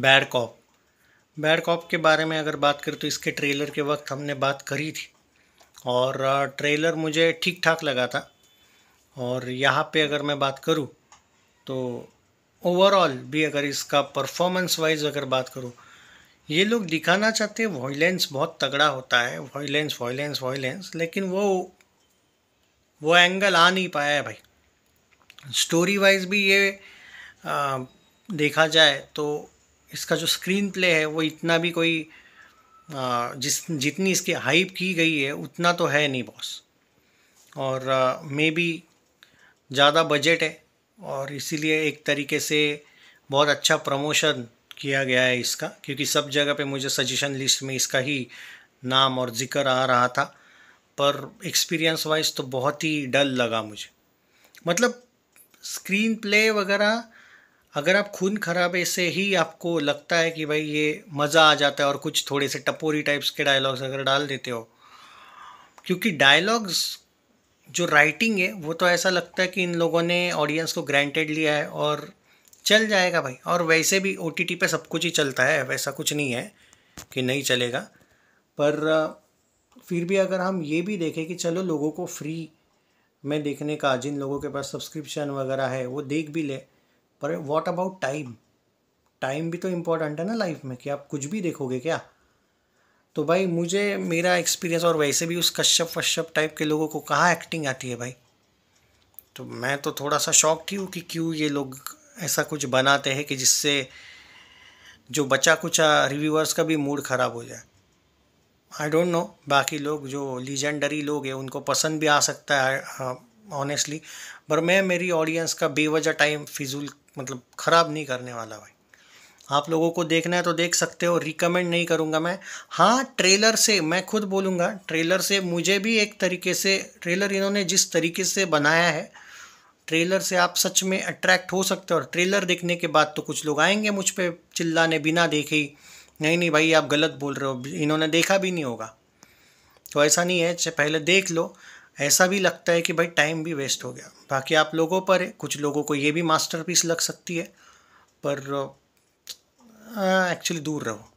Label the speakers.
Speaker 1: bad cop bad cop के बारे में अगर बात करें तो इसके ट्रेलर के वक्त हमने बात करी थी और ट्रेलर मुझे ठीक ठाक लगा था और यहाँ पे अगर मैं बात करूँ तो ओवरऑल भी अगर इसका परफॉर्मेंस वाइज अगर बात करूँ ये लोग दिखाना चाहते हैं वॉयलेंस बहुत तगड़ा होता है वॉयलेंस वॉयलेंस वॉयलेंस लेकिन वो वो एंगल आ नहीं पाया है भाई स्टोरी वाइज भी ये आ, देखा जाए तो इसका जो स्क्रीन प्ले है वो इतना भी कोई जिस जितनी इसकी हाइप की गई है उतना तो है नहीं बॉस और मे बी ज़्यादा बजट है और इसीलिए एक तरीके से बहुत अच्छा प्रमोशन किया गया है इसका क्योंकि सब जगह पे मुझे सजेशन लिस्ट में इसका ही नाम और जिक्र आ रहा था पर एक्सपीरियंस वाइज तो बहुत ही डल लगा मुझे मतलब स्क्रीन प्ले वगैरह अगर आप खून खराबे से ही आपको लगता है कि भाई ये मज़ा आ जाता है और कुछ थोड़े से टपोरी टाइप्स के डायलॉग्स अगर डाल देते हो क्योंकि डायलॉग्स जो राइटिंग है वो तो ऐसा लगता है कि इन लोगों ने ऑडियंस को ग्रांटेड लिया है और चल जाएगा भाई और वैसे भी ओ टी पे सब कुछ ही चलता है वैसा कुछ नहीं है कि नहीं चलेगा पर फिर भी अगर हम ये भी देखें कि चलो लोगों को फ्री में देखने का जिन लोगों के पास सब्सक्रिप्शन वगैरह है वो देख भी ले पर वॉट अबाउट टाइम टाइम भी तो इम्पोर्टेंट है ना लाइफ में कि आप कुछ भी देखोगे क्या तो भाई मुझे मेरा एक्सपीरियंस और वैसे भी उस कश्यप वश्यप टाइप के लोगों को कहाँ एक्टिंग आती है भाई तो मैं तो थोड़ा सा शौक थी हूँ कि क्यों ये लोग ऐसा कुछ बनाते हैं कि जिससे जो बचा कुचा रिव्यूअर्स का भी मूड ख़राब हो जाए आई डोंट नो बाकी लोग जो लीजेंडरी लोग हैं उनको पसंद भी आ सकता है ऑनेस्टली हाँ, पर मैं मेरी ऑडियंस का बेवजह टाइम फिजूल मतलब ख़राब नहीं करने वाला भाई आप लोगों को देखना है तो देख सकते हो रिकमेंड नहीं करूँगा मैं हाँ ट्रेलर से मैं खुद बोलूँगा ट्रेलर से मुझे भी एक तरीके से ट्रेलर इन्होंने जिस तरीके से बनाया है ट्रेलर से आप सच में अट्रैक्ट हो सकते हो और ट्रेलर देखने के बाद तो कुछ लोग आएंगे मुझ पर चिल्लाने बिना देखे ही नहीं नहीं भाई आप गलत बोल रहे हो इन्होंने देखा भी नहीं होगा तो ऐसा नहीं है पहले देख लो ऐसा भी लगता है कि भाई टाइम भी वेस्ट हो गया बाकी आप लोगों पर है कुछ लोगों को ये भी मास्टरपीस लग सकती है पर एक्चुअली दूर रहो